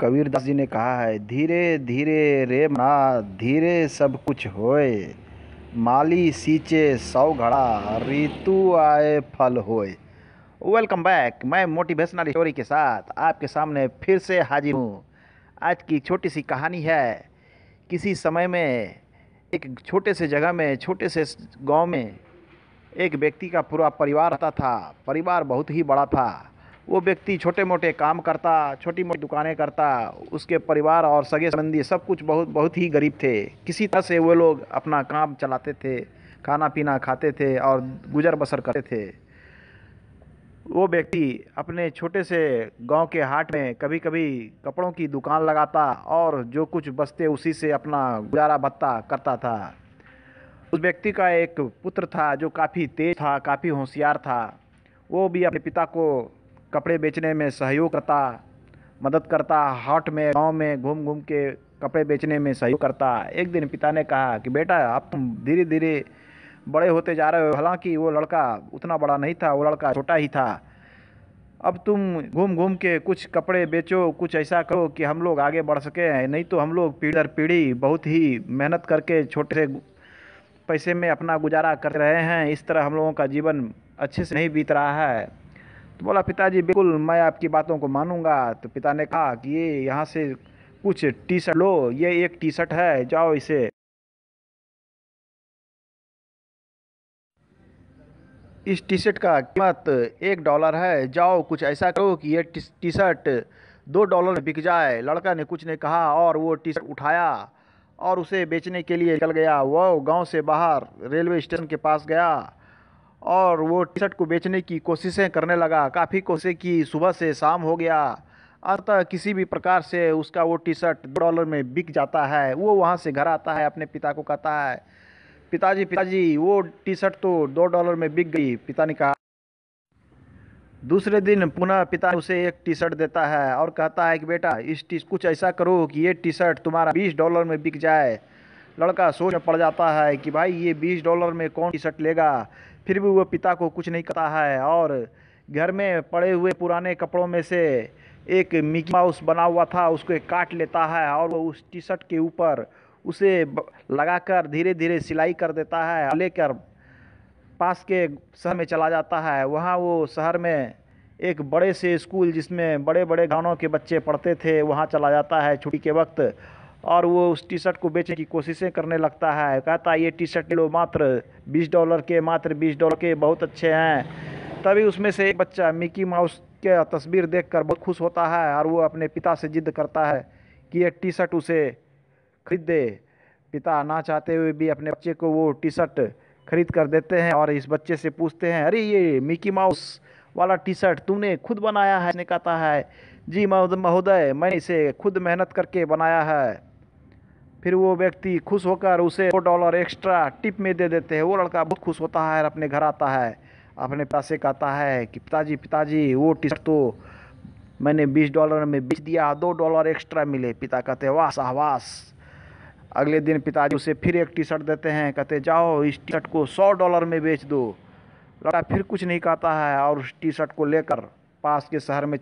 कबीरदास जी ने कहा है धीरे धीरे रे मना धीरे सब कुछ होए माली सींचे सौ घड़ा ऋतु आए फल होए वेलकम बैक मैं मोटिवेशनल स्टोरी के साथ आपके सामने फिर से हाजिर हूँ आज की छोटी सी कहानी है किसी समय में एक छोटे से जगह में छोटे से गांव में एक व्यक्ति का पूरा परिवार रहता था परिवार बहुत ही बड़ा था वो व्यक्ति छोटे मोटे काम करता छोटी मोटी दुकानें करता उसके परिवार और सगे संबंधी सब कुछ बहुत बहुत ही गरीब थे किसी तरह से वो लोग अपना काम चलाते थे खाना पीना खाते थे और गुजर बसर करते थे वो व्यक्ति अपने छोटे से गांव के हाट में कभी कभी कपड़ों की दुकान लगाता और जो कुछ बचते उसी से अपना गुजारा भत्ता करता था उस व्यक्ति का एक पुत्र था जो काफ़ी तेज था काफ़ी होशियार था वो भी अपने पिता को कपड़े बेचने में सहयोग करता मदद करता हाट में गांव में घूम घूम के कपड़े बेचने में सहयोग करता एक दिन पिता ने कहा कि बेटा आप तुम धीरे धीरे बड़े होते जा रहे हो हालांकि वो लड़का उतना बड़ा नहीं था वो लड़का छोटा ही था अब तुम घूम घूम के कुछ कपड़े बेचो कुछ ऐसा करो कि हम लोग आगे बढ़ सकें नहीं तो हम लोग पीढ़ी दर पीढ़ी बहुत ही मेहनत करके छोटे से पैसे में अपना गुजारा कर रहे हैं इस तरह हम लोगों का जीवन अच्छे से नहीं बीत रहा है तो बोला पिताजी बिल्कुल मैं आपकी बातों को मानूंगा तो पिता ने कहा कि ये यहाँ से कुछ टी शर्ट लो ये एक टी शर्ट है जाओ इसे इस टी शर्ट का कीमत एक डॉलर है जाओ कुछ ऐसा करो कि यह टी शर्ट दो डॉलर में बिक जाए लड़का ने कुछ नहीं कहा और वो टी शर्ट उठाया और उसे बेचने के लिए निकल गया वह गांव से बाहर रेलवे स्टेशन के पास गया और वो टी शर्ट को बेचने की कोशिशें करने लगा काफ़ी कोशिशें की सुबह से शाम हो गया अतः किसी भी प्रकार से उसका वो टी शर्ट डॉलर में बिक जाता है वो वहाँ से घर आता है अपने पिता को कहता है पिताजी पिताजी वो टी शर्ट तो दो डॉलर में बिक गई पिता ने कहा दूसरे दिन पुनः पिता उसे एक टी शर्ट देता है और कहता है कि बेटा इस टी कुछ ऐसा करो कि ये टी शर्ट तुम्हारा बीस डॉलर में बिक जाए लड़का सोच में पड़ जाता है कि भाई ये बीस डॉलर में कौन टी शर्ट लेगा फिर भी वह पिता को कुछ नहीं कहता है और घर में पड़े हुए पुराने कपड़ों में से एक मिकी माउस बना हुआ था उसको काट लेता है और वो उस टी शर्ट के ऊपर उसे लगाकर धीरे धीरे सिलाई कर देता है लेकर पास के शहर में चला जाता है वहाँ वो शहर में एक बड़े से स्कूल जिसमें बड़े बड़े गानों के बच्चे पढ़ते थे वहाँ चला जाता है छुट्टी के वक्त और वो उस टी शर्ट को बेचने की कोशिशें करने लगता है कहता है ये टी शर्ट लो मात्र बीस डॉलर के मात्र बीस डॉलर के बहुत अच्छे हैं तभी उसमें से एक बच्चा मिकी माउस के तस्वीर कर बहुत खुश होता है और वो अपने पिता से जिद करता है कि एक टी शर्ट उसे खरीद दे पिता ना चाहते हुए भी अपने बच्चे को वो टी शर्ट खरीद कर देते हैं और इस बच्चे से पूछते हैं अरे ये मिकी माउस वाला टी शर्ट तुमने खुद बनाया है कहता है जी महोदय मैंने इसे खुद मेहनत करके बनाया है फिर वो व्यक्ति खुश होकर उसे दो डॉलर एक्स्ट्रा टिप में दे देते हैं वो लड़का बहुत खुश होता है और अपने घर आता है अपने पैसे कहता है कि पिताजी पिताजी वो टी शर्ट तो मैंने बीस डॉलर में बेच दिया दो डॉलर एक्स्ट्रा मिले पिता कहते वाह शाहवास अगले दिन पिताजी उसे फिर एक टी शर्ट देते हैं कहते जाओ इस टी शर्ट को सौ डॉलर में बेच दो लड़का फिर कुछ नहीं कहता है और उस टी शर्ट को लेकर पास के शहर में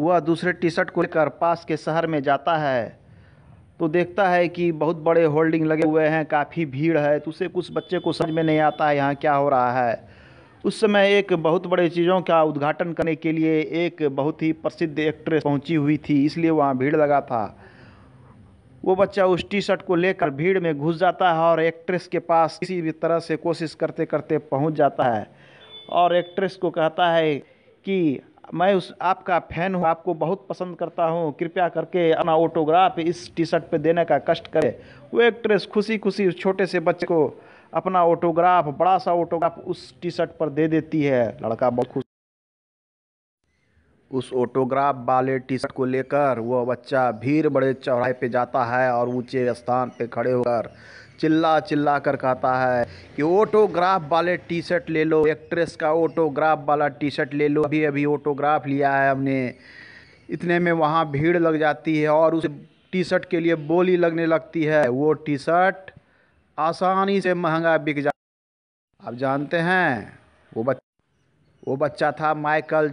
वह दूसरे टी शर्ट को लेकर पास के शहर में जाता है तो देखता है कि बहुत बड़े होल्डिंग लगे हुए हैं काफ़ी भीड़ है तो उसे कुछ बच्चे को समझ में नहीं आता है यहाँ क्या हो रहा है उस समय एक बहुत बड़े चीज़ों का उद्घाटन करने के लिए एक बहुत ही प्रसिद्ध एक्ट्रेस पहुँची हुई थी इसलिए वहाँ भीड़ लगा था वो बच्चा उस टी शर्ट को लेकर भीड़ में घुस जाता है और एक्ट्रेस के पास किसी भी तरह से कोशिश करते करते पहुंच जाता है और एक्ट्रेस को कहता है कि मैं उस आपका फ़ैन हूँ आपको बहुत पसंद करता हूँ कृपया करके अपना ऑटोग्राफ इस टी शर्ट पर देने का कष्ट करें वो एक्ट्रेस खुशी खुशी उस छोटे से बच्चे को अपना ऑटोग्राफ बड़ा सा ऑटोग्राफ उस टी शर्ट पर दे देती है लड़का बहुत खुश उस ऑटोग्राफ वाले टी शर्ट को लेकर वह बच्चा भीड़ बड़े चौराहे पे जाता है और ऊंचे स्थान पे खड़े होकर चिल्ला चिल्ला कर कहता है कि ऑटोग्राफ वाले टी शर्ट ले लो एक्ट्रेस का ऑटोग्राफ वाला टी शर्ट ले लो अभी अभी ऑटोग्राफ लिया है हमने इतने में वहाँ भीड़ लग जाती है और उस टी शर्ट के लिए बोली लगने लगती है वो टी शर्ट आसानी से महंगा बिक जा आप जानते हैं वो बच्चा वो बच्चा था माइकल